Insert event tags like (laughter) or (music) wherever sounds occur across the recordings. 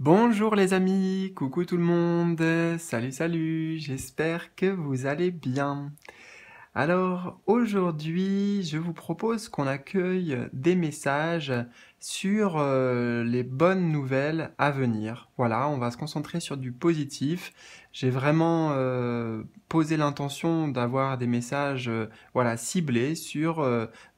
Bonjour les amis, coucou tout le monde, salut salut, j'espère que vous allez bien. Alors aujourd'hui, je vous propose qu'on accueille des messages sur euh, les bonnes nouvelles à venir. Voilà, on va se concentrer sur du positif. J'ai vraiment euh, posé l'intention d'avoir des messages euh, voilà, ciblés sur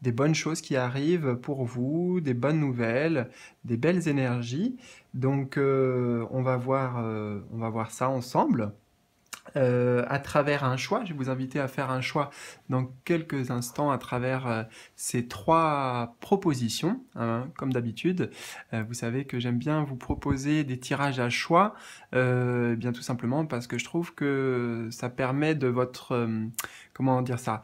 des bonnes choses qui arrivent pour vous, des bonnes nouvelles, des belles énergies. Donc euh, on, va voir, euh, on va voir ça ensemble. Euh, à travers un choix, je vais vous inviter à faire un choix dans quelques instants à travers ces trois propositions, hein, comme d'habitude. vous savez que j'aime bien vous proposer des tirages à choix, eh bien tout simplement parce que je trouve que ça permet de votre... comment dire ça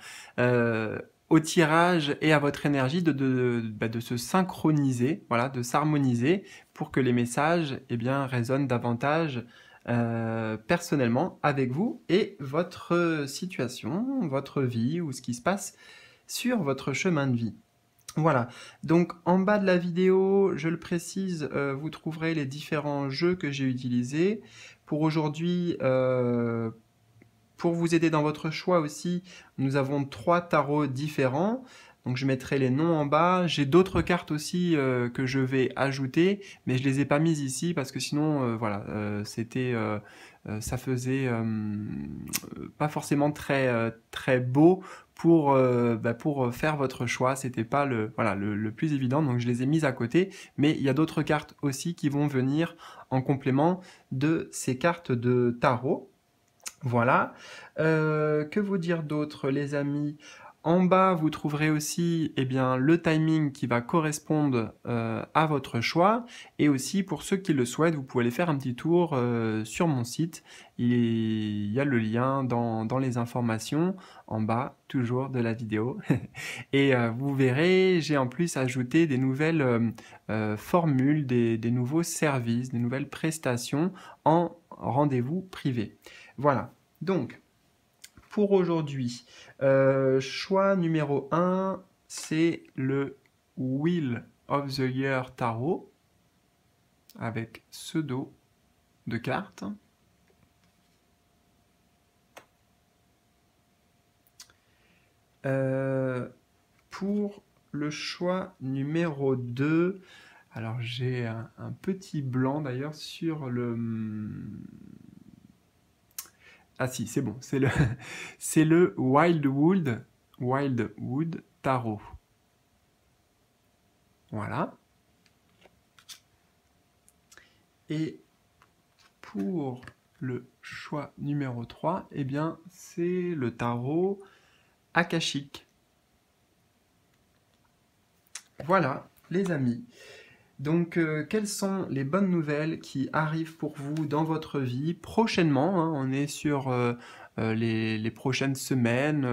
au tirage et à votre énergie de, bah, de, se synchroniser, voilà, de s'harmoniser pour que les messages eh bien, résonnent davantage euh, personnellement avec vous et votre situation, votre vie ou ce qui se passe sur votre chemin de vie. Voilà, donc en bas de la vidéo, je le précise, euh, vous trouverez les différents jeux que j'ai utilisés. Pour aujourd'hui, euh, pour vous aider dans votre choix aussi, nous avons trois tarots différents. Donc je mettrai les noms en bas. J'ai d'autres cartes aussi euh, que je vais ajouter, mais je les ai pas mises ici parce que sinon, euh, voilà, euh, c'était, ça faisait pas forcément très très beau pour bah, pour faire votre choix. C'était pas le voilà le, plus évident, donc je les ai mises à côté. Mais il y a d'autres cartes aussi qui vont venir en complément de ces cartes de tarot. Voilà. Euh, que vous dire d'autre, les amis En bas, vous trouverez aussi eh bien, le timing qui va correspondre euh, à votre choix. Et aussi, pour ceux qui le souhaitent, vous pouvez aller faire un petit tour euh, sur mon site. Il y a le lien dans, les informations en bas, toujours de la vidéo. (laughs) et vous verrez, j'ai en plus ajouté des nouvelles formules, des nouveaux services, des nouvelles prestations en rendez-vous privé. Voilà. Donc, pour aujourd'hui, euh, choix numéro 1, c'est le Will of the Year Tarot avec pseudo de cartes. Euh, pour le choix numéro 2, alors j'ai un, petit blanc d'ailleurs sur le ah si, c'est bon, (laughs) c'est le, Wildwood, Wildwood Tarot. Voilà. Et pour le choix numéro 3, eh bien, c'est le tarot akashique. Voilà, les amis. Donc, euh, quelles sont les bonnes nouvelles qui arrivent pour vous dans votre vie prochainement hein? On est sur euh, euh, les, prochaines semaines,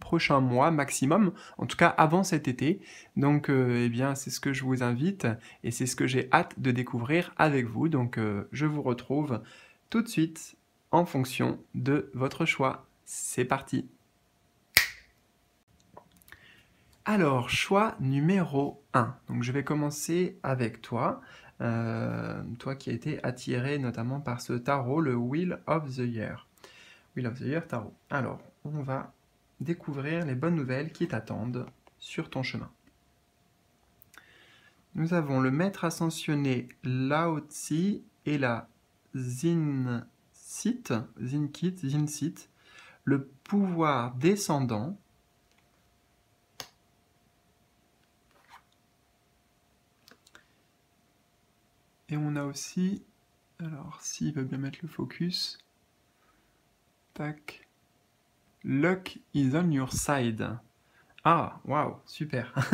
prochains mois maximum, en tout cas avant cet été. Donc, eh bien, c'est ce que je vous invite et c'est ce que j'ai hâte de découvrir avec vous. Donc, je vous retrouve tout de suite en fonction de votre choix. C'est parti Alors, choix numéro 1. Donc, je vais commencer avec toi. Euh, toi qui as été attiré notamment par ce tarot, le Wheel of the Year. Wheel of the Year tarot. Alors, on va découvrir les bonnes nouvelles qui t'attendent sur ton chemin. Nous avons le maître ascensionné Lao Tzu et la Zin-Kit, Zinkit, sit le pouvoir descendant Et on a aussi, alors s'il veut bien mettre le focus, tac, luck is on your side. Ah, waouh, super. (laughs)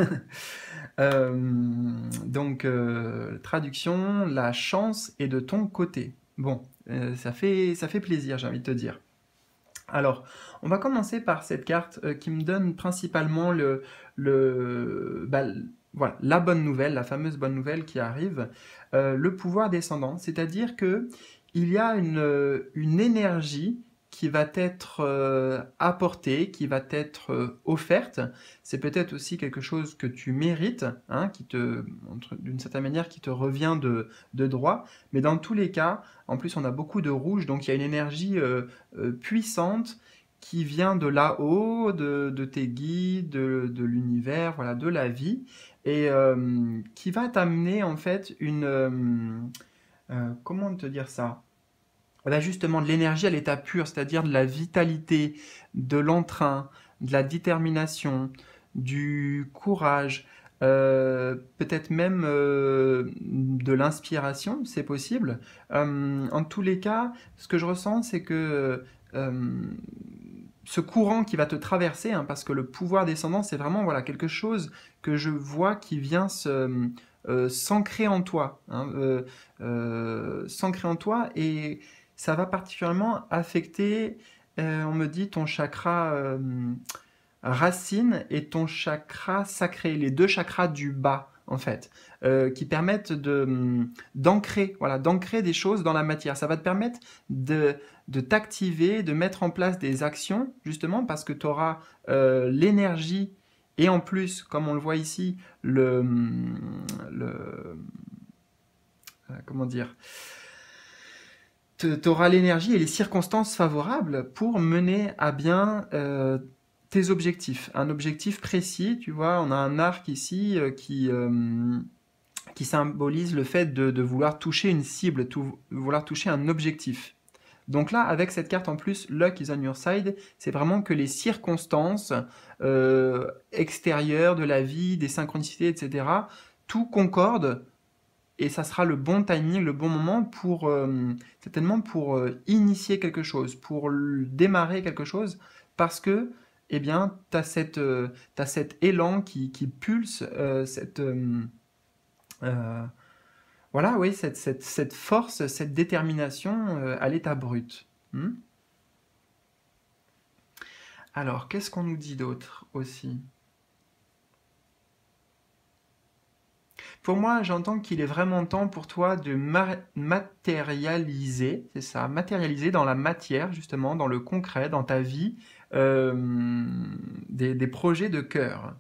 Euh, donc, euh, traduction, la chance est de ton côté. Bon, euh, ça, fait, ça fait plaisir, j'ai envie de te dire. Alors, on va commencer par cette carte qui me donne principalement le, le, bah, voilà, la bonne nouvelle, la fameuse bonne nouvelle qui arrive, euh, le pouvoir descendant, c'est-à-dire que il y a une, euh, énergie qui va être euh, apportée, qui va être offerte. C'est peut-être aussi quelque chose que tu mérites, hein, qui te, d'une certaine manière, qui te revient de, droit. Mais dans tous les cas, en plus, on a beaucoup de rouge, donc il y a une énergie puissante qui vient de là-haut, de, tes guides, de, l'univers, voilà, de la vie, et euh, qui va t'amener en fait une... Euh, euh, comment te dire ça Voilà, bah, Justement de l'énergie à l'état pur, c'est-à-dire de la vitalité, de l'entrain, de la détermination, du courage, peut-être même de l'inspiration, c'est possible. en tous les cas, ce que je ressens, c'est que ce courant qui va te traverser, hein, parce que le pouvoir descendant, c'est vraiment voilà quelque chose que je vois qui vient euh, s'ancrer en toi, hein, euh, euh, s'ancrer en toi, et ça va particulièrement affecter, on me dit, ton chakra racine et ton chakra sacré, les deux chakras du bas en fait, euh, qui permettent de hum, d'ancrer, voilà, des choses dans la matière. Ça va te permettre de, t'activer, de mettre en place des actions, justement, parce que tu auras euh, l'énergie et en plus, comme on le voit ici, le, hum, euh, comment dire, tu auras l'énergie et les circonstances favorables pour mener à bien tes objectifs, un objectif précis, tu vois, on a un arc ici euh, qui, euh, qui symbolise le fait de, vouloir toucher une cible, vouloir toucher un objectif. Donc là, avec cette carte en plus, Luck is on your side, c'est vraiment que les circonstances euh, extérieures de la vie, des synchronicités, etc., tout concorde et ça sera le bon timing, le bon moment pour certainement pour initier quelque chose, pour démarrer quelque chose, parce que eh bien, tu as, euh, cet élan qui, pulse, euh, cette, euh, voilà, oui, cette, cette, force, cette détermination à l'état brut. Hmm Alors, qu'est-ce qu'on nous dit d'autre aussi Pour moi, j'entends qu'il est vraiment temps pour toi de matérialiser, c'est ça, matérialiser dans la matière, justement, dans le concret, dans ta vie, euh, des, projets de cœur.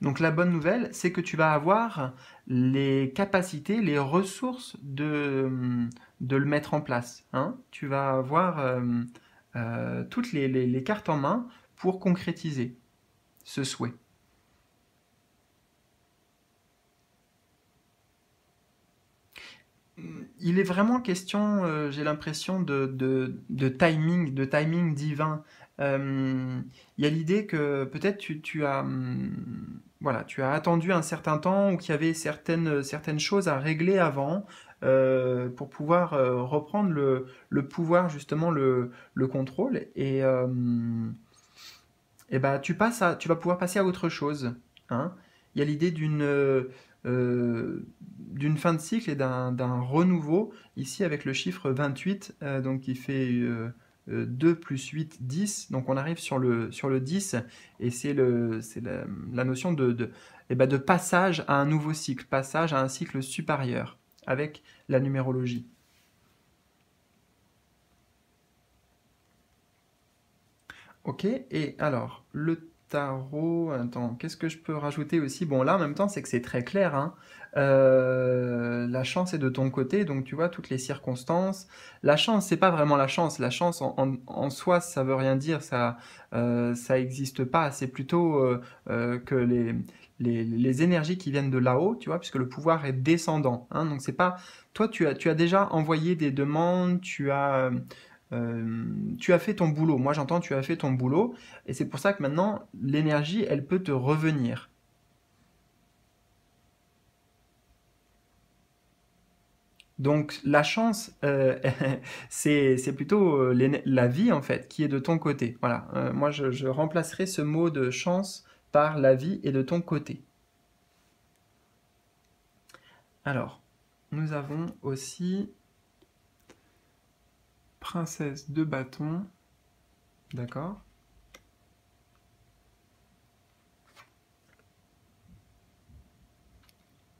Donc la bonne nouvelle, c'est que tu vas avoir les capacités, les ressources de, de le mettre en place. Hein. tu vas avoir euh, euh, toutes les cartes en main pour concrétiser ce souhait. il est vraiment question, euh, j'ai l'impression, de, timing, de timing divin. Euh, il y a l'idée que peut-être tu, as, hum, voilà, tu as attendu un certain temps ou qu'il y avait certaines, certaines choses à régler avant euh, pour pouvoir reprendre le, pouvoir, justement, le, contrôle. Et, et bah, tu, passes tu vas pouvoir passer à autre chose. Hein. il y a l'idée d'une euh, d'une fin de cycle et d'un renouveau, ici avec le chiffre 28, euh, donc qui fait 2 euh, plus 8, 10. Donc on arrive sur le, sur le 10, et c'est la, notion de, eh ben, de, passage à un nouveau cycle, passage à un cycle supérieur, avec la numérologie. Ok, et alors, le Attends, qu'est-ce que je peux rajouter aussi Bon, là, en même temps, c'est que c'est très clair. Hein. Euh, la chance est de ton côté, donc tu vois toutes les circonstances. La chance, c'est pas vraiment la chance. La chance en, soi, ça veut rien dire, ça, euh, ça existe pas. C'est plutôt euh, euh, que les, les, énergies qui viennent de là-haut, tu vois, puisque le pouvoir est descendant. Hein, donc c'est pas, toi, tu as, tu as déjà envoyé des demandes, tu as euh, tu as fait ton boulot. Moi, j'entends tu as fait ton boulot. Et c'est pour ça que maintenant, l'énergie, elle peut te revenir. Donc la chance, euh, (laughs) c'est plutôt euh, la vie en fait qui est de ton côté. Voilà, moi je, je, remplacerai ce mot de chance par la vie et de ton côté. Alors, nous avons aussi princesse de bâton, d'accord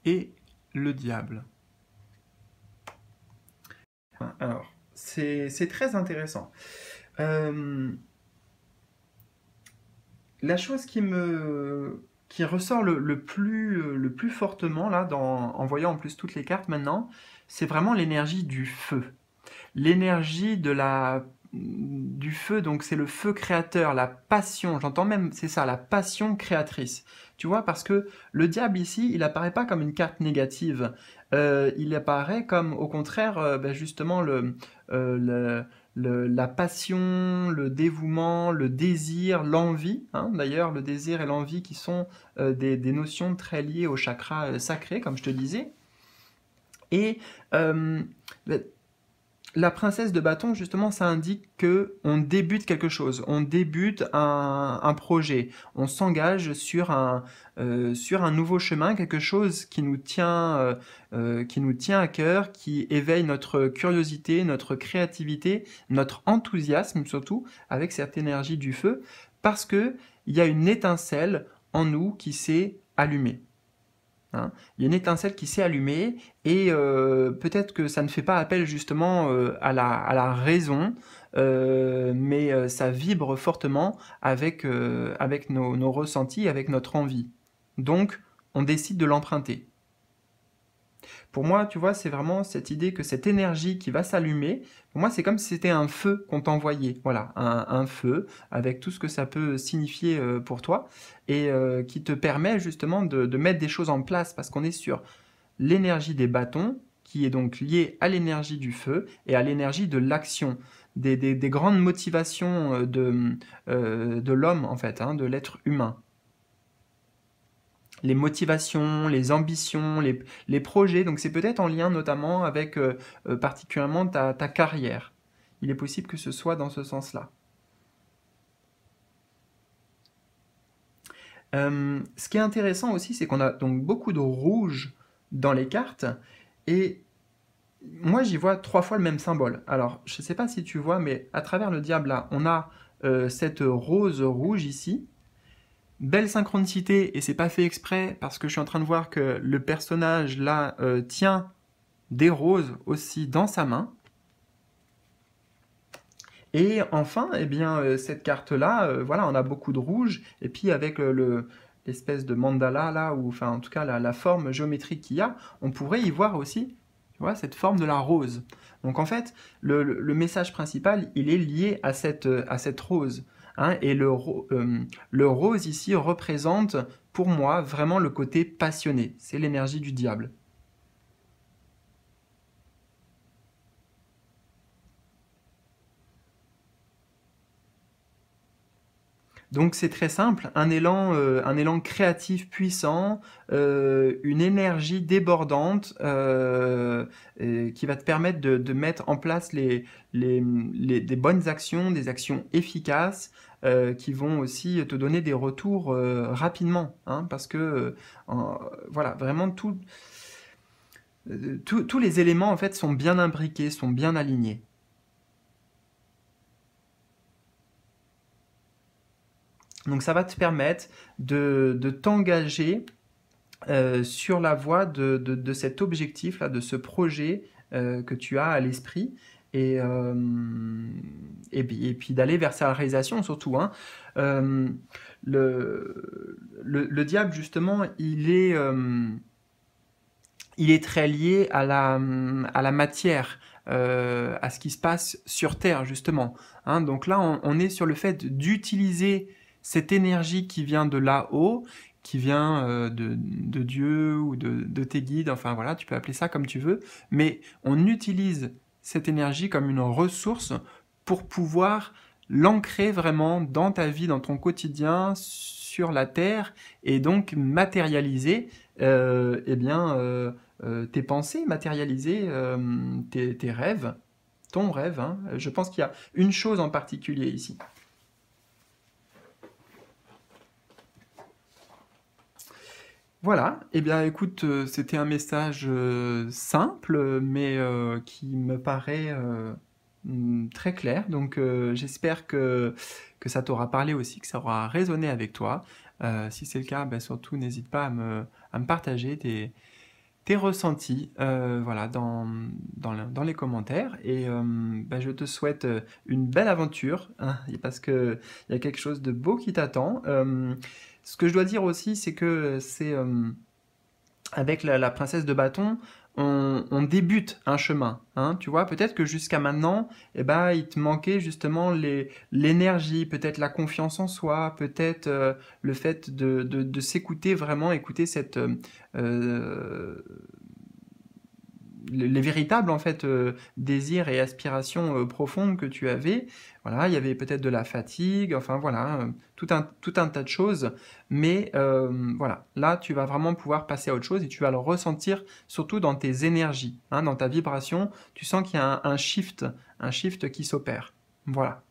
Et le diable. Alors, c'est très intéressant. Euh, la chose qui me qui ressort le, plus, le plus fortement là, en voyant en plus toutes les cartes maintenant, c'est vraiment l'énergie du feu l'énergie de la du feu, donc c'est le feu créateur, la passion, j'entends même, c'est ça, la passion créatrice. Tu vois, parce que le diable ici, il apparaît pas comme une carte négative, euh, il apparaît comme au contraire, euh, ben, justement, euh, le, la passion, le dévouement, le désir, l'envie. Hein. D'ailleurs, le désir et l'envie qui sont des, notions très liées au chakra sacré, comme je te disais. Et ben, la princesse de bâton, justement, ça indique que on débute quelque chose, on débute un, projet, on s'engage euh, sur un nouveau chemin, quelque chose qui nous tient euh, euh, qui nous tient à cœur, qui éveille notre curiosité, notre créativité, notre enthousiasme surtout, avec cette énergie du feu, parce que il y a une étincelle en nous qui s'est allumée. Hein. Il y a une étincelle qui s'est allumée et euh, peut-être que ça ne fait pas appel justement euh, à, la, raison, euh, mais ça vibre fortement avec, nos ressentis, avec notre envie. Donc, on décide de l'emprunter. Pour moi, tu vois, c'est vraiment cette idée que cette énergie qui va s'allumer, pour moi, c'est comme si c'était un feu qu'on t'envoyait. Voilà, un, feu avec tout ce que ça peut signifier euh, pour toi et euh, qui te permet justement de, mettre des choses en place parce qu'on est sur l'énergie des bâtons qui est donc liée à l'énergie du feu et à l'énergie de l'action. Des, grandes motivations euh, de, de l'homme, en fait, hein, de l'être humain les motivations, les ambitions, les, projets. Donc c'est peut-être en lien notamment avec euh, euh, particulièrement ta, carrière. Il est possible que ce soit dans ce sens-là. Euh, ce qui est intéressant aussi, c'est qu'on a donc beaucoup de rouge dans les cartes. Et moi, j'y vois trois fois le même symbole. Alors, je ne sais pas si tu vois, mais à travers le diable, on a cette rose rouge ici belle synchronicité et c'est pas fait exprès parce que je suis en train de voir que le personnage là euh, tient des roses aussi dans sa main. Et enfin, eh bien, euh, cette carte-là, euh, voilà, on a beaucoup de rouge, et puis avec le l'espèce de mandala là, ou enfin en tout cas la, forme géométrique qu'il y a, on pourrait y voir aussi, tu vois, cette forme de la rose. Donc en fait, le, le message principal, il est lié à cette, à cette rose. Hein, et le, euh, le rose ici représente pour moi vraiment le côté passionné. C'est l'énergie du diable. Donc c'est très simple, un élan, euh, un élan créatif puissant, euh, une énergie débordante euh, qui va te permettre de, mettre en place les, les, des bonnes actions, des actions efficaces qui vont aussi te donner des retours rapidement. Hein, parce que voilà, vraiment tous les éléments en fait sont bien imbriqués, sont bien alignés. Donc ça va te permettre de, t'engager euh, sur la voie de, cet objectif, là, de ce projet euh, que tu as à l'esprit. Et, euh, et, puis d'aller vers sa réalisation surtout. Hein. Le, le, diable, justement, il est, il est très lié à la, à la matière. à ce qui se passe sur Terre, justement. Hein. donc là, on, est sur le fait d'utiliser cette énergie qui vient de là-haut, qui vient euh, de, Dieu ou de, tes guides, enfin voilà, tu peux appeler ça comme tu veux, mais on utilise cette énergie comme une ressource pour pouvoir l'ancrer vraiment dans ta vie, dans ton quotidien, sur la terre, et donc matérialiser, euh, eh bien, euh, tes pensées, matérialiser tes, rêves, ton rêve. Hein. Je pense qu'il y a une chose en particulier ici. Voilà, eh bien écoute, euh, c'était un message euh, simple, mais euh, qui me paraît mm, très clair. Donc j'espère que, que ça t'aura parlé aussi, que ça aura résonné avec toi. si c'est le cas, ben, surtout n'hésite pas à me, partager tes, ressentis voilà, dans, dans, les commentaires. Et ben, je te souhaite une belle aventure, hein, parce qu'il y a quelque chose de beau qui t'attend. Ce que je dois dire aussi, c'est que c'est euh, avec la, princesse de bâton, on, débute un chemin. Hein. tu vois, peut-être que jusqu'à maintenant, eh ben, il te manquait justement l'énergie, peut-être la confiance en soi, peut-être euh, le fait de, s'écouter vraiment, écouter cette euh, les véritables en fait euh, désirs et aspirations euh, profondes que tu avais. Voilà, il y avait peut-être de la fatigue, enfin voilà, euh, tout, un, tout un tas de choses. Mais voilà, là tu vas vraiment pouvoir passer à autre chose et tu vas le ressentir surtout dans tes énergies, hein, dans ta vibration. Tu sens qu'il y a un, shift, un shift qui s'opère. Voilà.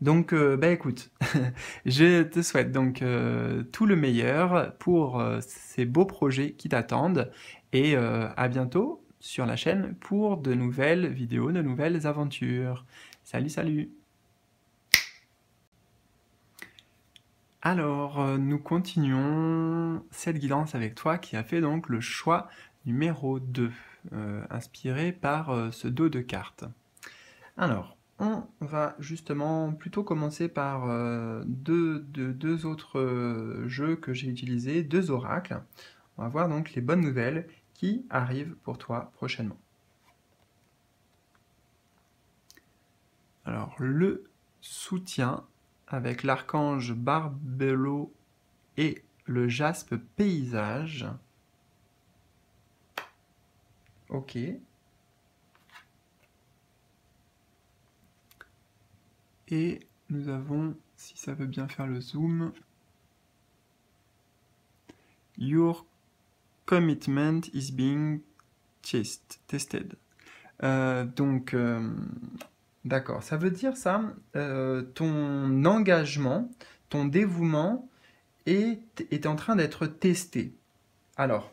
Donc, bah écoute, (laughs) je te souhaite donc tout le meilleur pour ces beaux projets qui t'attendent et euh, à bientôt sur la chaîne pour de nouvelles vidéos, de nouvelles aventures. Salut, salut Alors, euh, nous continuons cette guidance avec toi qui a fait donc le choix numéro 2, euh, inspiré par ce dos de cartes. Alors, on va justement plutôt commencer par deux, deux, autres jeux que j'ai utilisés, deux oracles. On va voir donc les bonnes nouvelles arrive pour toi prochainement. Alors le soutien avec l'archange barbelo et le jaspe paysage. Ok. Et nous avons, si ça veut bien faire le zoom, Your commitment is being tested. Euh, donc, euh, d'accord, ça veut dire ça, euh, ton engagement, ton dévouement est, est en train d'être testé. Alors,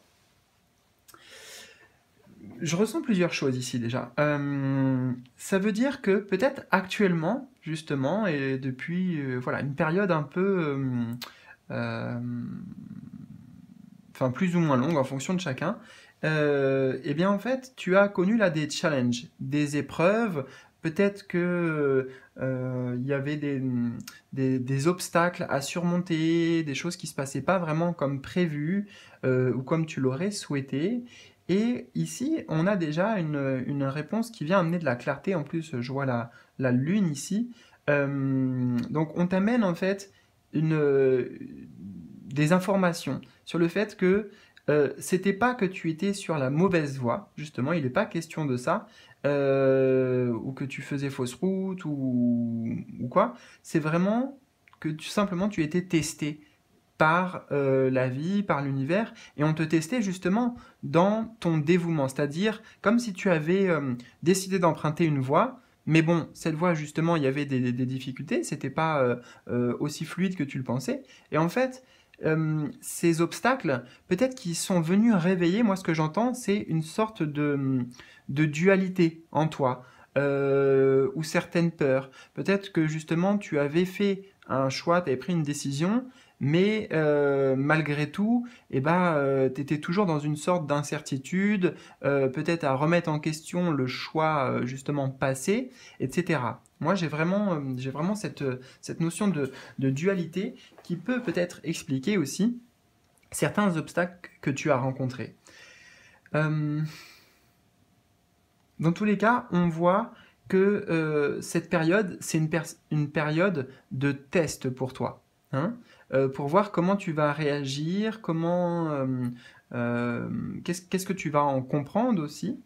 je ressens plusieurs choses ici déjà. ça veut dire que peut-être actuellement, justement, et depuis voilà, une période un peu enfin plus ou moins longue en fonction de chacun, euh, eh bien en fait, tu as connu là des challenges, des épreuves. Peut-être que il euh, y avait des, des, obstacles à surmonter, des choses qui se passaient pas vraiment comme prévu euh, ou comme tu l'aurais souhaité. Et ici, on a déjà une, réponse qui vient amener de la clarté. En plus, je vois la lune ici. donc, on t'amène en fait une, des informations sur le fait que euh, c'était pas que tu étais sur la mauvaise voie, justement, il n'est pas question de ça, euh, ou que tu faisais fausse route ou, quoi. C'est vraiment que tu, simplement tu étais testé par euh, la vie, par l'univers, et on te testait justement dans ton dévouement, c'est-à-dire comme si tu avais euh, décidé d'emprunter une voie, mais bon, cette voie, justement, il y avait des, des difficultés, c'était pas aussi fluide que tu le pensais. Et en fait, euh, ces obstacles, peut-être qu'ils sont venus réveiller, moi ce que j'entends, c'est une sorte de, dualité en toi, euh, ou certaines peurs. Peut-être que justement tu avais fait un choix, tu avais pris une décision, mais euh, malgré tout, eh ben, euh, tu étais toujours dans une sorte d'incertitude, euh, peut-être à remettre en question le choix justement passé, etc. Moi, j'ai vraiment, cette, notion de, dualité qui peut peut-être expliquer aussi certains obstacles que tu as rencontrés. dans tous les cas, on voit que cette période, c'est une, une période de test pour toi. Hein. Euh, pour voir comment tu vas réagir, comment, euh, euh, qu'est-ce, qu'est-ce que tu vas en comprendre aussi.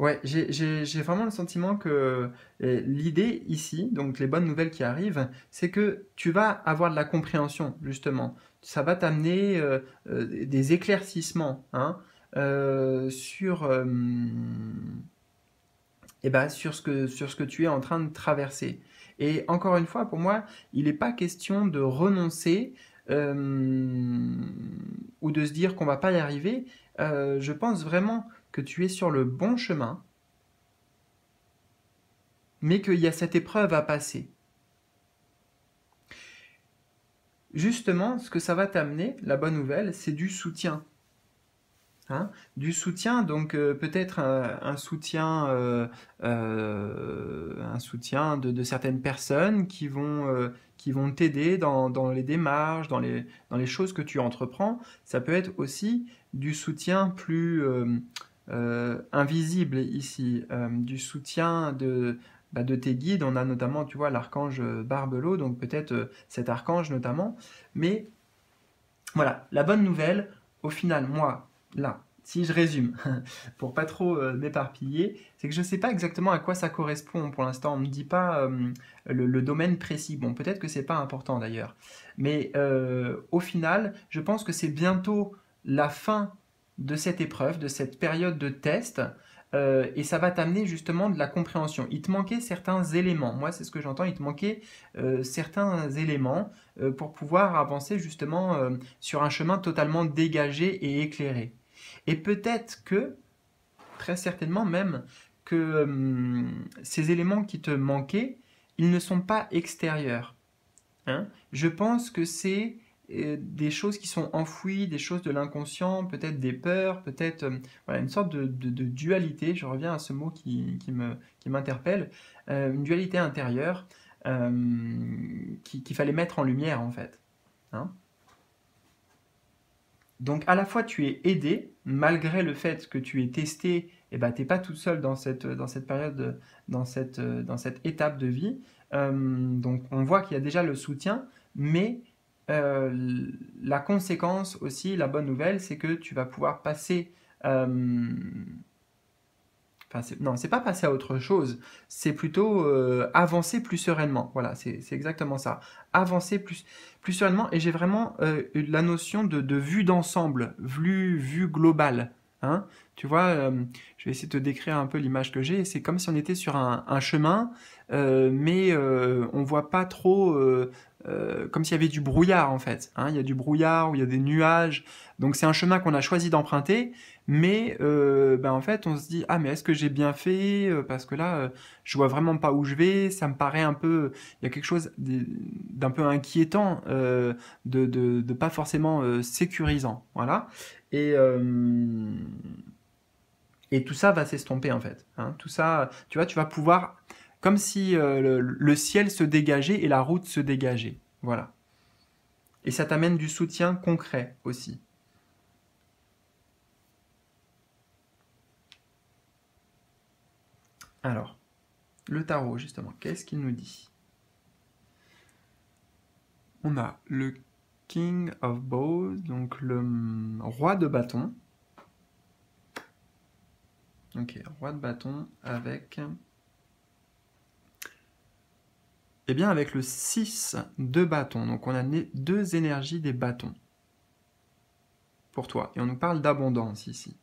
Ouais, j'ai vraiment le sentiment que euh, l'idée ici, donc les bonnes nouvelles qui arrivent, c'est que tu vas avoir de la compréhension, justement. Ça va t'amener euh, euh, des éclaircissements hein, sur, eh ben, sur, ce que, sur ce que tu es en train de traverser. Et encore une fois, pour moi, il n'est pas question de renoncer ou de se dire qu'on va pas y arriver. je pense vraiment que tu es sur le bon chemin, mais qu'il y a cette épreuve à passer. Justement, ce que ça va t'amener, la bonne nouvelle, c'est du soutien. Hein, du soutien, donc euh, peut-être un, soutien, un soutien euh, euh, de, certaines personnes qui vont, qui vont t'aider dans, les démarches, dans dans les choses que tu entreprends. Ça peut être aussi du soutien plus, euh, invisible ici, euh, du soutien de, bah, de tes guides. On a notamment, tu vois, l'archange euh, Barbelo, donc peut-être cet archange notamment. Mais voilà, la bonne nouvelle, au final, moi, là, si je résume, (laughs) pour pas trop m'éparpiller, c'est que je ne sais pas exactement à quoi ça correspond pour l'instant. On ne me dit pas le, domaine précis. Bon, peut-être que c'est pas important d'ailleurs. Mais au final, je pense que c'est bientôt la fin de cette épreuve, de cette période de test, euh, et ça va t'amener justement de la compréhension. Il te manquait certains éléments, moi c'est ce que j'entends, il te manquait euh, certains éléments euh, pour pouvoir avancer justement sur un chemin totalement dégagé et éclairé. Et peut-être que, très certainement même, que ces éléments qui te manquaient, ils ne sont pas extérieurs. Hein. Je pense que c'est des choses qui sont enfouies, des choses de l'inconscient, peut-être des peurs, peut-être euh, une sorte de, dualité, je reviens à ce mot qui, qui m'interpelle, euh, une dualité intérieure euh, qu'il fallait mettre en lumière en fait. Hein. Donc à la fois tu es aidé, malgré le fait que tu es testé, et ben, tu n'es pas tout seul dans cette, période, dans cette, dans cette étape de vie. donc on voit qu'il y a déjà le soutien, mais euh, la conséquence aussi, la bonne nouvelle, c'est que tu vas pouvoir passer... Euh, enfin, non, c'est pas passer à autre chose, c'est plutôt euh, avancer plus sereinement. Voilà, c'est exactement ça. Avancer plus, plus sereinement, et j'ai vraiment la notion de, vue d'ensemble, vue, vue globale. Hein tu vois, je vais essayer de te décrire un peu l'image que j'ai. C'est comme si on était sur un chemin euh, mais euh, on voit pas trop euh, comme s'il y avait du brouillard en fait. Hein. il y a du brouillard ou il y a des nuages. Donc c'est un chemin qu'on a choisi d'emprunter, mais ben, en fait on se dit ah mais est-ce que j'ai bien fait Parce que là je je vois vraiment pas où je vais. Ça me paraît un peu il y a quelque chose d'un peu inquiétant, de, de, pas forcément sécurisant. Voilà. Et et tout ça va s'estomper en fait. Hein. tout ça, tu vois, tu vas pouvoir comme si euh, le, ciel se dégageait et la route se dégageait. Voilà. Et ça t'amène du soutien concret aussi. Alors, le tarot, justement, qu'est-ce qu'il nous dit On a le King of Bows, donc le mm, roi de bâton. Ok, roi de bâton avec eh bien, avec le 6 de bâton, donc on a deux énergies des bâtons pour toi. Et on nous parle d'abondance ici.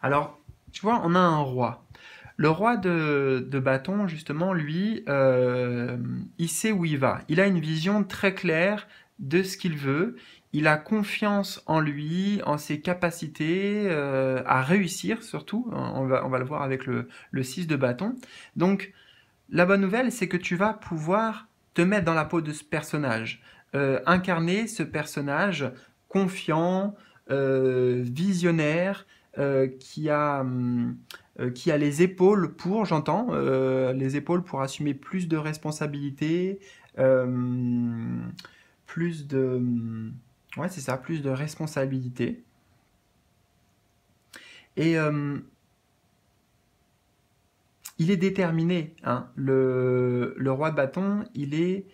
Alors, tu vois, on a un roi. Le roi de, bâton, justement, lui, euh, il sait où il va. Il a une vision très claire de ce qu'il veut il a confiance en lui, en ses capacités euh, à réussir surtout. On va, on va le voir avec le, 6 de bâton. Donc, la bonne nouvelle, c'est que tu vas pouvoir te mettre dans la peau de ce personnage, euh, incarner ce personnage confiant, euh, visionnaire, qui a... qui a les épaules pour, j'entends, les épaules pour assumer plus de responsabilités, plus de... Ouais, c'est ça, plus de responsabilité. Et euh, il est déterminé, hein. le, roi de bâton, il est,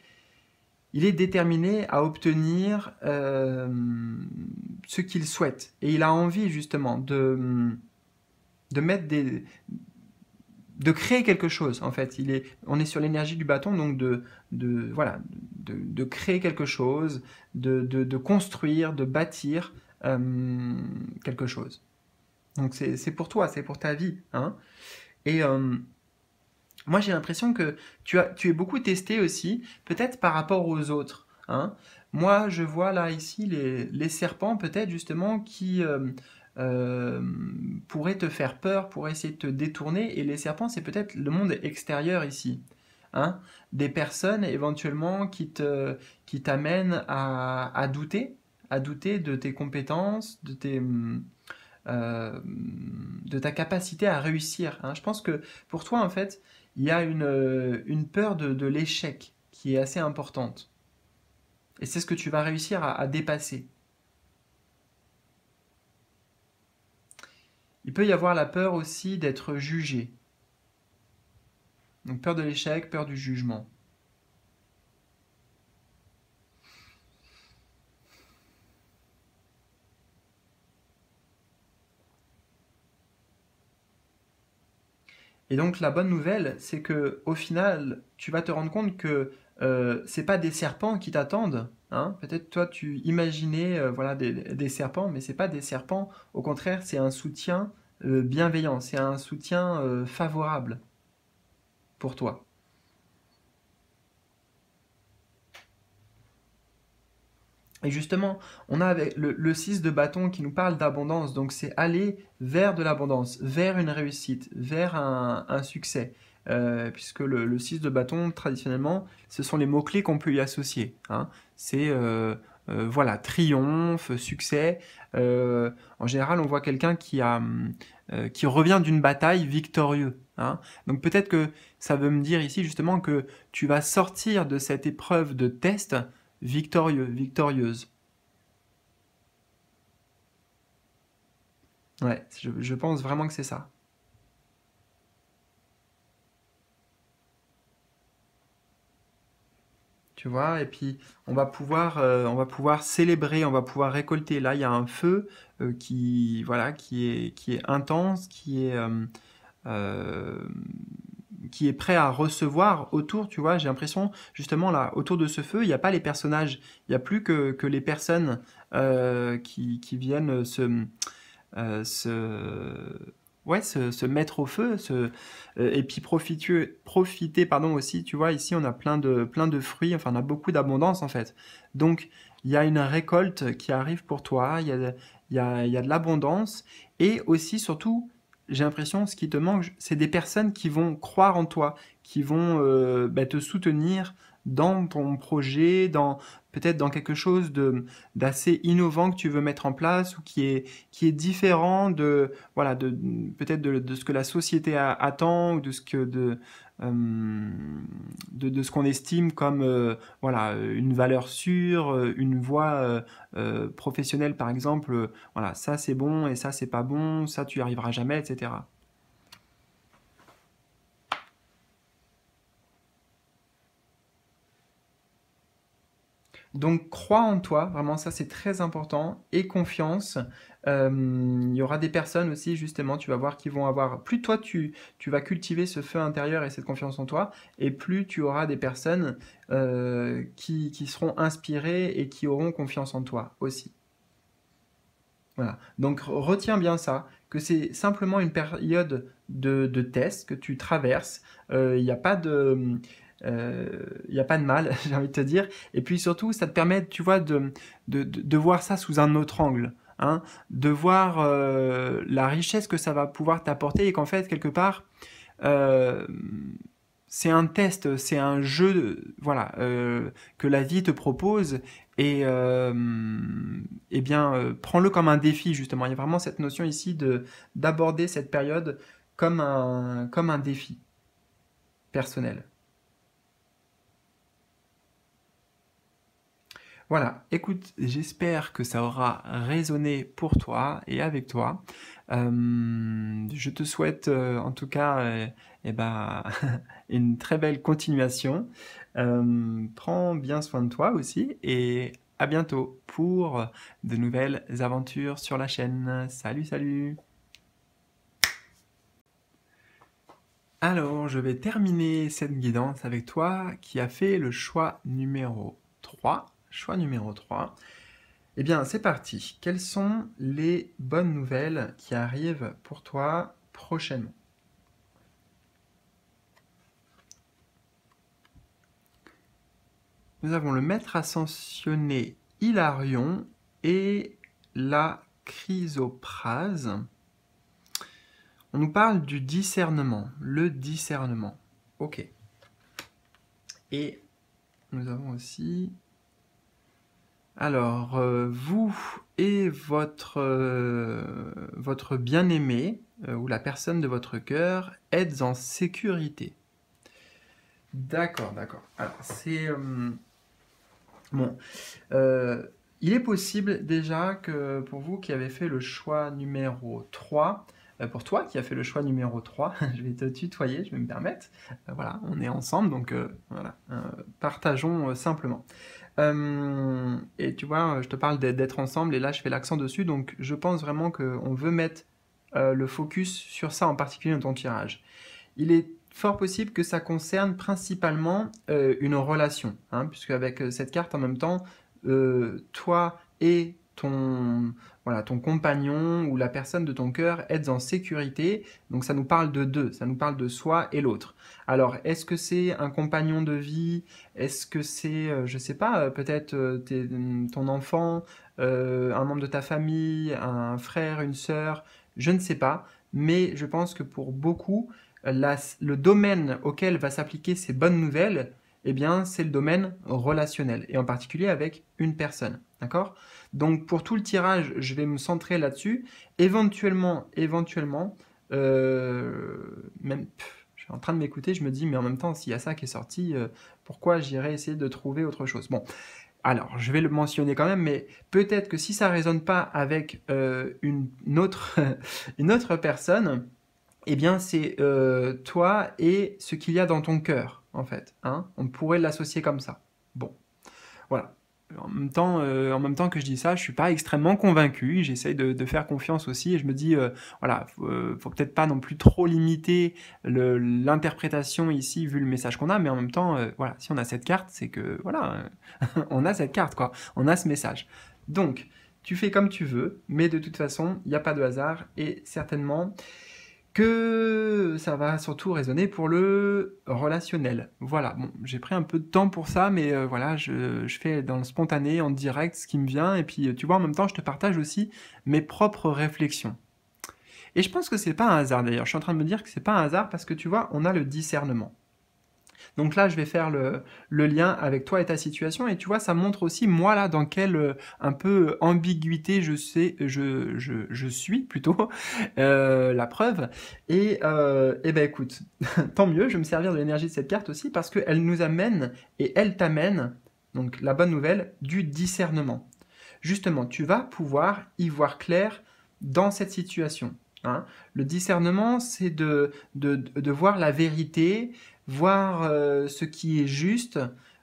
il est déterminé à obtenir euh, ce qu'il souhaite. Et il a envie justement de mettre des, de créer quelque chose en fait. Il est, on est sur l'énergie du bâton, donc de, voilà, de, créer quelque chose, de, construire, de bâtir euh, quelque chose. Donc c'est pour toi, c'est pour ta vie. Hein. Et euh, moi j'ai l'impression que tu, as, tu es beaucoup testé aussi, peut-être par rapport aux autres. Hein. Moi je vois là ici les, serpents peut-être justement qui... Euh, euh, pourraient te faire peur, pourrait essayer de te détourner. Et les serpents, c'est peut-être le monde extérieur ici. Hein des personnes éventuellement qui te qui t'amènent à, douter, à douter de tes compétences, de tes euh, de ta capacité à réussir. Hein. Je pense que pour toi, en fait, il y a une, peur de, l'échec qui est assez importante. Et c'est ce que tu vas réussir à dépasser. Il peut y avoir la peur aussi d'être jugé. Donc peur de l'échec, peur du jugement. Et donc la bonne nouvelle, c'est que au final, tu vas te rendre compte que euh, ce n'est pas des serpents qui t'attendent, Hein? Peut-être toi tu imaginais euh, voilà des, serpents, mais ce n'est pas des serpents. Au contraire, c'est un soutien euh, bienveillant, c'est un soutien euh, favorable pour toi. Et justement, on a avec le, 6 de bâton qui nous parle d'abondance, donc c'est aller vers de l'abondance, vers une réussite, vers un succès. Euh, puisque le, 6 de bâton, traditionnellement, ce sont les mots-clés qu'on peut y associer. Hein. C'est euh, euh, voilà, triomphe, succès. en général, on voit quelqu'un qui, revient d'une bataille victorieux. Hein. Donc peut-être que ça veut me dire ici justement que tu vas sortir de cette épreuve de test victorieux, victorieuse. Ouais, je pense vraiment que c'est ça. tu vois, et puis on va pouvoir, euh, on va pouvoir célébrer, on va pouvoir récolter. Là, il y a un feu euh, qui, voilà, qui est, qui est intense, qui est, euh, qui est prêt à recevoir autour, tu vois. J'ai l'impression, justement, là, autour de ce feu, il n'y a pas les personnages, il n'y a plus que, les personnes qui, viennent se ouais, se, mettre au feu, euh, et puis profiter, profiter, pardon aussi. Tu vois, ici on a plein de plein de fruits, enfin on a beaucoup d'abondance en fait. Donc il y a une récolte qui arrive pour toi, il y a, y, y a de l'abondance, et aussi surtout, j'ai l'impression ce qui te manque, c'est des personnes qui vont croire en toi, qui vont euh, bah, te soutenir, dans ton projet, dans peut-être dans quelque chose d'assez innovant que tu veux mettre en place ou qui est qui est différent de peut-être de, ce que la société attend ou de ce que de euh, ce qu'on estime comme euh, une valeur sûre, euh, une voie professionnelle par exemple. Voilà, ça c'est bon et ça c'est pas bon, ça tu y arriveras jamais, etc. Donc crois en toi, vraiment ça c'est très important, et confiance. Euh, il y aura des personnes aussi justement, tu vas voir, qui vont avoir... Plus toi tu, vas cultiver ce feu intérieur et cette confiance en toi, et plus tu auras des personnes euh, qui, qui seront inspirées et qui auront confiance en toi aussi. Voilà. Donc retiens bien ça, que c'est simplement une période de, de test que tu traverses. Euh, il n'y a pas de il euh, n'y a pas de mal, (laughs) j'ai envie de te dire. Et puis surtout, ça te permet, tu vois, de, de, de voir ça sous un autre angle. Hein, de voir euh, la richesse que ça va pouvoir t'apporter et qu'en fait, quelque part, euh, c'est un test, c'est un jeu voilà, que la vie te propose et eh bien, prends-le comme un défi justement. Il y a vraiment cette notion ici de d'aborder cette période comme un, comme un défi personnel. Voilà, écoute, j'espère que ça aura résonné pour toi et avec toi. Euh, je te souhaite euh, en tout cas euh, eh ben, (laughs) une très belle continuation. prends bien soin de toi aussi et à bientôt pour de nouvelles aventures sur la chaîne. Salut, salut Alors, je vais terminer cette guidance avec toi qui a fait le choix numéro 3 Choix numéro 3. Eh bien, c'est parti. Quelles sont les bonnes nouvelles qui arrivent pour toi prochainement Nous avons le maître ascensionné Hilarion et la chrysoprase. On nous parle du discernement, le discernement. Ok. Et nous avons aussi alors, euh, vous et votre, euh, bien-aimé euh, ou la personne de votre cœur êtes en sécurité. D'accord, d'accord. Alors, c'est... bon. il est possible déjà que pour vous qui avez fait le choix numéro 3, pour toi qui as fait le choix numéro 3, (laughs) je vais te tutoyer, je vais me permettre. voilà, on est ensemble, donc voilà, partageons simplement. Euh, et tu vois, euh, je te parle d'être ensemble et là je fais l'accent dessus. Donc je pense vraiment qu'on veut mettre euh, le focus sur ça en particulier dans ton tirage. Il est fort possible que ça concerne principalement une relation, hein, puisque avec cette carte en même temps, toi et ton, voilà, ton compagnon ou la personne de ton cœur êtes en sécurité. Donc ça nous parle de deux, ça nous parle de soi et l'autre. Alors est-ce que c'est un compagnon de vie Est-ce que c'est, euh, je ne sais pas, euh, peut-être euh, mm, ton enfant, un membre de ta famille, un frère, une sœur Je ne sais pas. Mais je pense que pour beaucoup, la, le domaine auquel va s'appliquer ces bonnes nouvelles, eh bien, c'est le domaine relationnel, et en particulier avec une personne. D'accord donc pour tout le tirage, je vais me centrer là-dessus. Éventuellement, éventuellement, euh, même, je suis en train de m'écouter, je me dis, mais en même temps, s'il y a ça qui est sorti, euh, pourquoi j'irais essayer de trouver autre chose Bon, alors je vais le mentionner quand même, mais peut-être que si ça ne résonne pas avec euh, une, autre, (laughs) une autre personne, eh bien c'est toi et ce qu'il y a dans ton cœur, en fait. Hein On pourrait l'associer comme ça. Bon, voilà en même, temps, euh, en même temps que je dis ça, je suis pas extrêmement convaincu. J'essaye de, faire confiance aussi et je me dis, euh, voilà, euh, faut, peut-être pas non plus trop limiter l'interprétation ici vu le message qu'on a, mais en même temps, voilà, si on a cette carte, c'est que voilà, (laughs) on a cette carte quoi, on a ce message. Donc, tu fais comme tu veux, mais de toute façon, il n'y a pas de hasard et certainement, que ça va surtout résonner pour le relationnel. Voilà, bon, j'ai pris un peu de temps pour ça, mais euh, voilà, je, je, fais dans le spontané, en direct, ce qui me vient, et puis euh, tu vois, en même temps, je te partage aussi mes propres réflexions. Et je pense que c'est pas un hasard d'ailleurs, je suis en train de me dire que c'est pas un hasard parce que tu vois, on a le discernement. Donc là, je vais faire le, lien avec toi et ta situation. Et tu vois, ça montre aussi, moi, là, dans quelle euh, un peu ambiguïté je sais, je, suis plutôt, (laughs) euh, la preuve. Et, euh, eh ben écoute, (laughs) tant mieux, je vais me servir de l'énergie de cette carte aussi parce qu'elle nous amène et elle t'amène, donc la bonne nouvelle, du discernement. Justement, tu vas pouvoir y voir clair dans cette situation. Hein. Le discernement, c'est de, de voir la vérité, voir euh, ce qui est juste,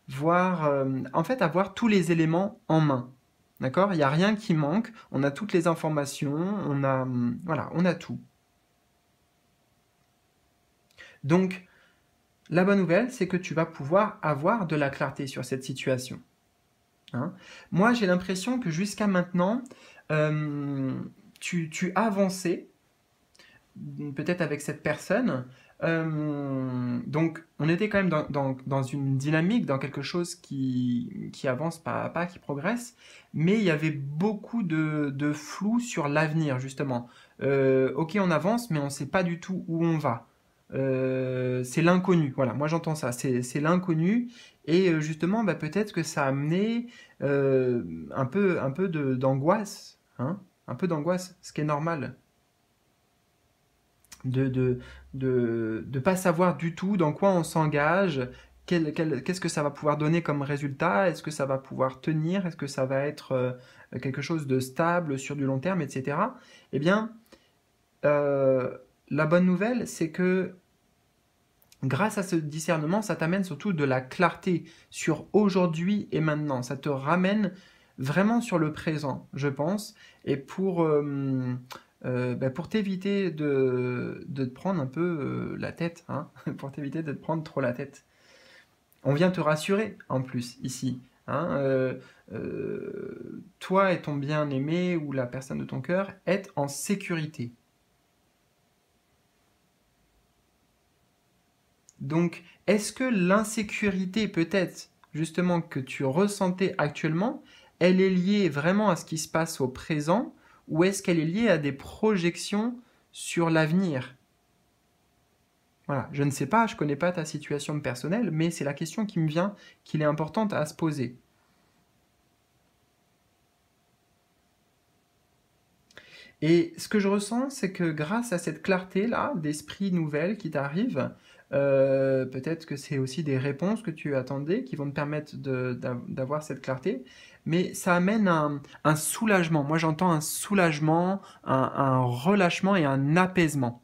voir, euh, en fait, avoir tous les éléments en main. D'accord Il n'y a rien qui manque, on a toutes les informations, on a, hum, voilà, on a tout. Donc, la bonne nouvelle, c'est que tu vas pouvoir avoir de la clarté sur cette situation. Hein Moi, j'ai l'impression que jusqu'à maintenant, hum, tu, tu avançais, peut-être avec cette personne, euh, donc, on était quand même dans, une dynamique, dans quelque chose qui, avance pas pas, qui progresse, mais il y avait beaucoup de, flou sur l'avenir, justement. Euh, ok, on avance, mais on ne sait pas du tout où on va. Euh, c'est l'inconnu, voilà, moi j'entends ça, c'est l'inconnu, et justement, bah, peut-être que ça a amené un peu, un peu d'angoisse, hein un peu d'angoisse, ce qui est normal, de, de ne pas savoir du tout dans quoi on s'engage, qu'est-ce que ça va pouvoir donner comme résultat, est-ce que ça va pouvoir tenir, est-ce que ça va être euh, quelque chose de stable sur du long terme, etc. Eh bien, euh, la bonne nouvelle, c'est que grâce à ce discernement, ça t'amène surtout de la clarté sur aujourd'hui et maintenant. Ça te ramène vraiment sur le présent, je pense. Et pour, euh, euh, ben, pour t'éviter de, te prendre un peu euh, la tête, hein, (laughs) pour t'éviter de te prendre trop la tête. On vient te rassurer en plus ici. Hein, euh, toi et ton bien-aimé ou la personne de ton cœur est en sécurité. Donc, est-ce que l'insécurité peut-être justement que tu ressentais actuellement, elle est liée vraiment à ce qui se passe au présent ou est-ce qu'elle est liée à des projections sur l'avenir Voilà, je ne sais pas, je ne connais pas ta situation personnelle, mais c'est la question qui me vient, qu'il est importante à se poser. Et ce que je ressens, c'est que grâce à cette clarté-là, d'esprit nouvelle qui t'arrive, euh, peut-être que c'est aussi des réponses que tu attendais qui vont te permettre d'avoir cette clarté, mais ça amène un, soulagement. Moi, j'entends un soulagement, un, relâchement et un apaisement.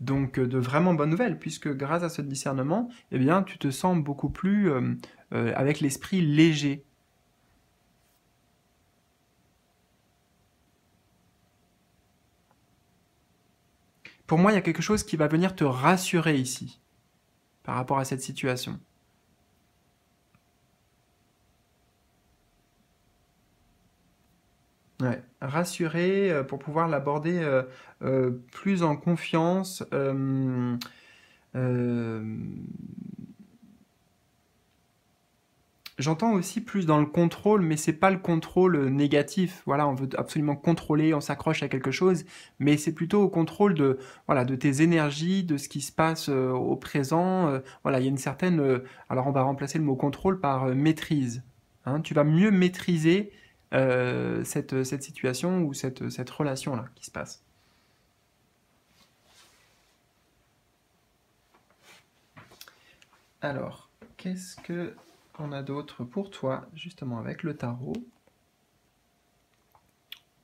Donc euh, de vraiment bonnes nouvelles, puisque grâce à ce discernement, eh bien, tu te sens beaucoup plus euh, euh, avec l'esprit léger. Pour moi, il y a quelque chose qui va venir te rassurer ici, par rapport à cette situation. rassurer euh, pour pouvoir l'aborder euh, euh, plus en confiance. J'entends aussi plus dans le contrôle, mais c'est pas le contrôle négatif. Voilà, on veut absolument contrôler, on s'accroche à quelque chose, mais c'est plutôt au contrôle de voilà de tes énergies, de ce qui se passe au présent. voilà, il y a une certaine. alors on va remplacer le mot contrôle par maîtrise. Hein. tu vas mieux maîtriser euh, cette, situation ou cette, relation-là qui se passe. Alors, qu'est-ce que on a d'autre pour toi, justement, avec le tarot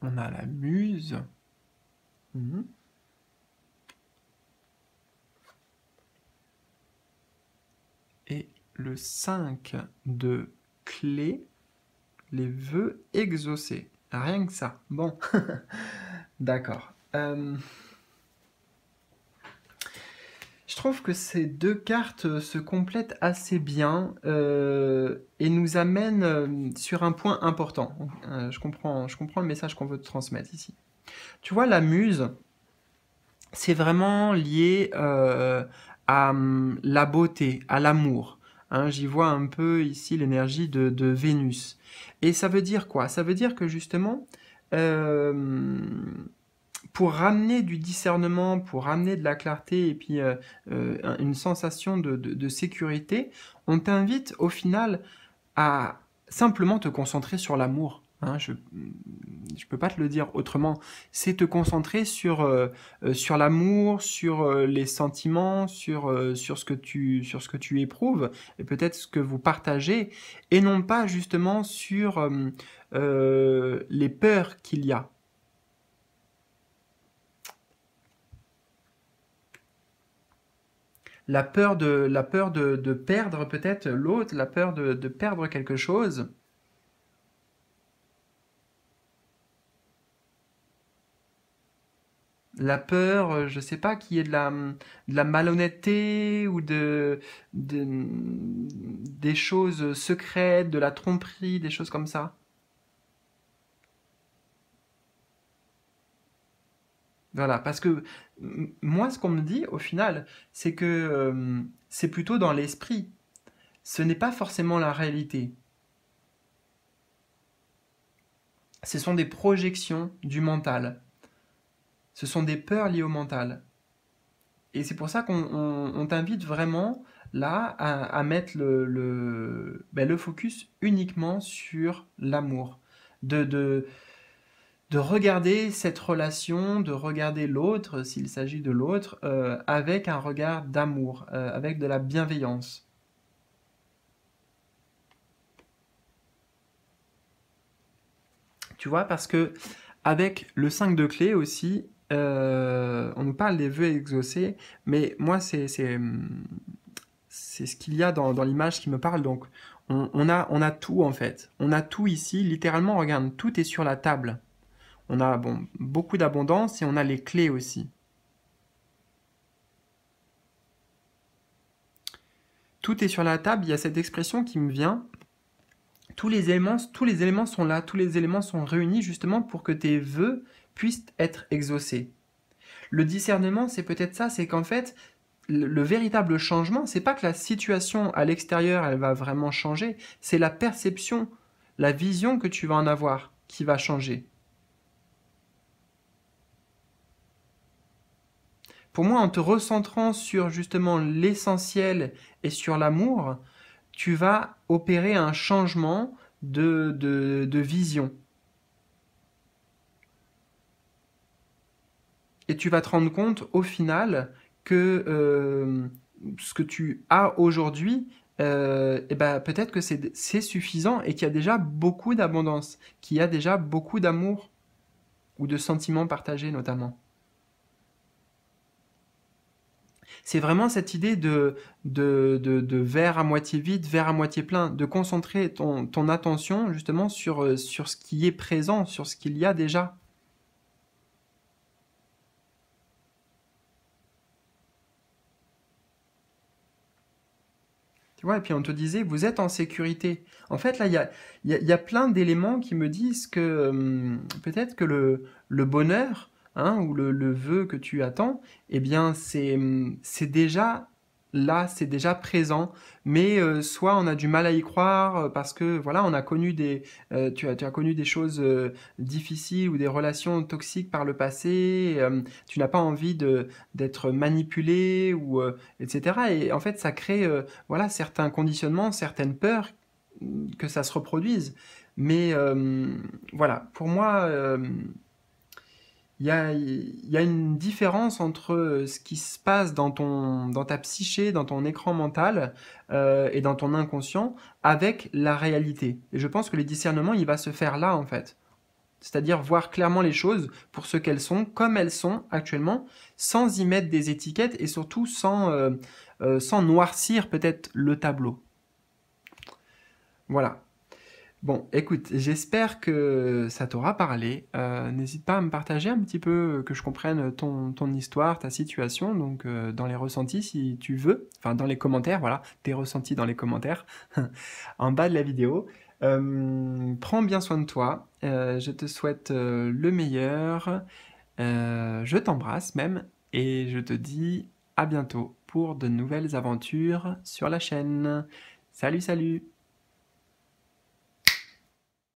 On a la muse. Mhm. Et le 5 de clé les vœux exaucés. Rien que ça. Bon, (laughs) d'accord. Euh, je trouve que ces deux cartes se complètent assez bien euh, et nous amènent euh, sur un point important. je, comprends, je comprends le message qu'on veut transmettre ici. Tu vois, la muse, c'est vraiment lié à hum, la beauté, à l'amour. Hein, j'y vois un peu ici l'énergie de, Vénus. Et ça veut dire quoi Ça veut dire que justement, euh, pour ramener du discernement, pour ramener de la clarté et puis euh, euh, une sensation de sécurité, on t'invite au final à simplement te concentrer sur l'amour Hein, je ne peux pas te le dire autrement. C'est te concentrer sur, euh, euh, l'amour, sur euh, les sentiments, sur, sur, ce que tu, éprouves, et peut-être ce que vous partagez, et non pas justement sur les peurs qu'il y a. La peur de, la peur de, perdre peut-être l'autre, la peur de perdre quelque chose. la peur, euh, je ne sais pas, qui est de la, de la malhonnêteté ou de, des choses secrètes, de la tromperie, des choses comme ça. Voilà, parce que moi, ce qu'on me dit au final, c'est que euh, c'est plutôt dans l'esprit. Ce n'est pas forcément la réalité. Ce sont des projections du mental. Ce sont des peurs liées au mental. Et c'est pour ça qu'on t'invite vraiment là à, mettre le, ben, le, focus uniquement sur l'amour. De, de, regarder cette relation, de regarder l'autre, s'il s'agit de l'autre, euh, avec un regard d'amour, euh, avec de la bienveillance. Tu vois, parce que avec le 5 de clé aussi, euh, on nous parle des vœux exaucés, mais moi, c'est hum, ce qu'il y a dans, l'image qui me parle. Donc, on, on, a, on a tout, en fait. On a tout ici. Littéralement, regarde, tout est sur la table. On a bon, beaucoup d'abondance et on a les clés aussi. Tout est sur la table, il y a cette expression qui me vient. Tous les éléments, tous les éléments sont là, tous les éléments sont réunis justement pour que tes vœux puissent être exaucés. Le discernement, c'est peut-être ça, c'est qu'en fait, le, véritable changement, c'est pas que la situation à l'extérieur, elle va vraiment changer, c'est la perception, la vision que tu vas en avoir qui va changer. Pour moi, en te recentrant sur justement l'essentiel et sur l'amour, tu vas opérer un changement de vision. et tu vas te rendre compte au final que euh, ce que tu as aujourd'hui, euh, eh ben, peut-être que c'est suffisant et qu'il y a déjà beaucoup d'abondance, qu'il y a déjà beaucoup d'amour ou de sentiments partagés notamment. C'est vraiment cette idée de, de, verre à moitié vide, verre à moitié plein, de concentrer ton, ton attention justement sur, euh, sur ce qui est présent, sur ce qu'il y a déjà. Tu vois, et puis on te disait, vous êtes en sécurité. En fait, là, il y a, plein d'éléments qui me disent que hum, peut-être que le, le bonheur hein, ou le, le, vœu que tu attends, eh bien, c'est hum, déjà là c'est déjà présent, mais euh, soit on a du mal à y croire euh, parce que voilà on a connu des euh, tu as tu as connu des choses difficiles ou des relations toxiques par le passé, tu n'as pas envie de d'être manipulé ou etc. Et en fait ça crée voilà certains conditionnements, certaines peurs que ça se reproduise. Mais voilà pour moi il y a, une différence entre euh, ce qui se passe dans, ton, dans ta psyché, dans ton écran mental euh, et dans ton inconscient avec la réalité. Et je pense que le discernement, il va se faire là, en fait. C'est-à-dire voir clairement les choses pour ce qu'elles sont, comme elles sont actuellement, sans y mettre des étiquettes et surtout sans, euh, sans noircir peut-être le tableau. Voilà. Bon, écoute, j'espère que ça t'aura parlé. Euh, n'hésite pas à me partager un petit peu, euh, que je comprenne ton, ton histoire, ta situation, donc euh, dans les ressentis si tu veux, enfin dans les commentaires, voilà, tes ressentis dans les commentaires, (laughs) en bas de la vidéo. prends bien soin de toi, je te souhaite le meilleur, je t'embrasse même, et je te dis à bientôt pour de nouvelles aventures sur la chaîne. Salut, salut